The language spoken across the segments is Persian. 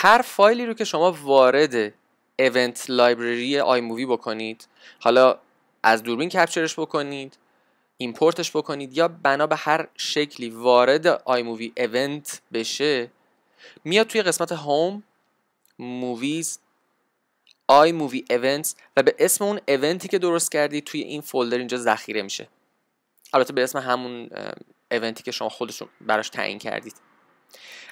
هر فایلی رو که شما وارد ایونت لایبرری آی مووی بکنید حالا از دوربین کپچرش بکنید ایمپورتش بکنید یا بنا به هر شکلی وارد آی مووی ایونت بشه میاد توی قسمت هوم موویز آی مووی ایونتس و به اسم اون ایونتی که درست کردید توی این فولدر اینجا ذخیره میشه البته به اسم همون ایونتی که شما خودشون براش تعیین کردید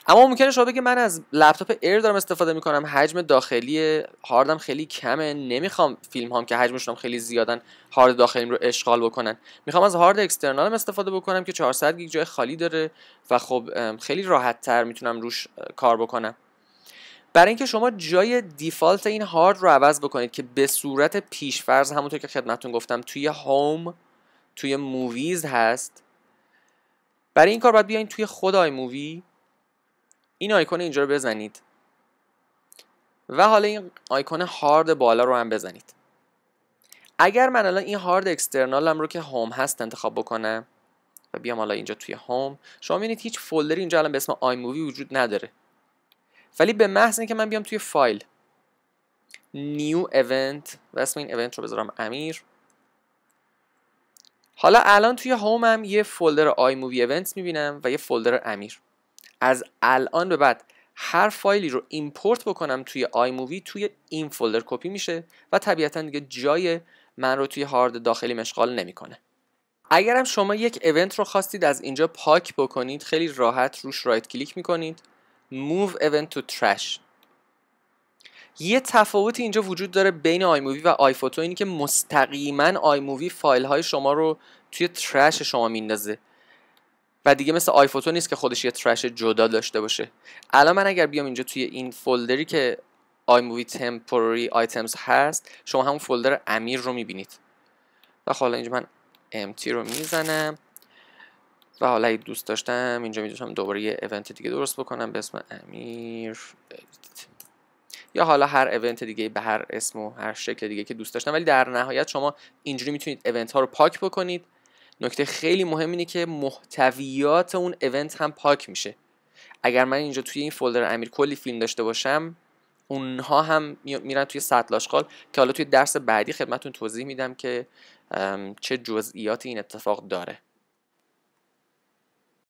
اما ممکنه شما بگی من از لپتاپ ایر دارم استفاده میکنم حجم داخلی هاردم خیلی کمه نمیخوام فیلم هام که حجمشون هم خیلی زیادن هارد داخلیم رو اشغال بکنن میخوام از هارد اکسترنالم استفاده بکنم که 400 گیگ جای خالی داره و خب خیلی راحت تر میتونم روش کار بکنم برای اینکه شما جای دیفالت این هارد رو عوض بکنید که به صورت فرض همونطور که خدمتتون گفتم توی هوم توی موویز هست برای این کار باید بیاین توی خود آی مووی این آیکون اینجا رو بزنید و حالا این آیکون هارد بالا رو هم بزنید اگر من الان این هارد اکسترنالم رو که هوم هست انتخاب بکنم و بیام حالا اینجا توی هوم شما میبینید هیچ فولدری اینجا الان به اسم آی مووی وجود نداره ولی به محض اینکه من بیام توی فایل نیو ایونت و اسم این ایونت رو بذارم امیر حالا الان توی هم یه فولدر آی مووی می میبینم و یه فولدر امیر از الان به بعد هر فایلی رو ایمپورت بکنم توی آی مووی توی این فولدر کپی میشه و طبیعتا دیگه جای من رو توی هارد داخلی مشغال نمیکنه اگرم شما یک ایونت رو خواستید از اینجا پاک بکنید خیلی راحت روش رایت کلیک میکنید move event to trash یه تفاوتی اینجا وجود داره بین آی مووی و فوتو اینی که مستقیما مووی فایل های شما رو توی ترش شما میندازه و دیگه مثل آیفوتو نیست که خودش یه ترش جدا داشته باشه الان من اگر بیام اینجا توی این فولدری که آی مووی تمپوری آیتمز هست شما همون فولدر امیر رو میبینید و خب حالا اینجا من امتی رو میزنم و حالا اگه دوست داشتم اینجا میتونم دوباره یه ایونت دیگه درست بکنم به اسم امیر یا حالا هر ایونت دیگه به هر اسم و هر شکل دیگه که دوست داشتم ولی در نهایت شما اینجوری میتونید ایونت ها رو پاک بکنید نکته خیلی مهم اینه که محتویات اون ایونت هم پاک میشه اگر من اینجا توی این فولدر امیر کلی فیلم داشته باشم اونها هم میرن توی سطل آشغال که حالا توی درس بعدی خدمتون توضیح میدم که چه جزئیاتی این اتفاق داره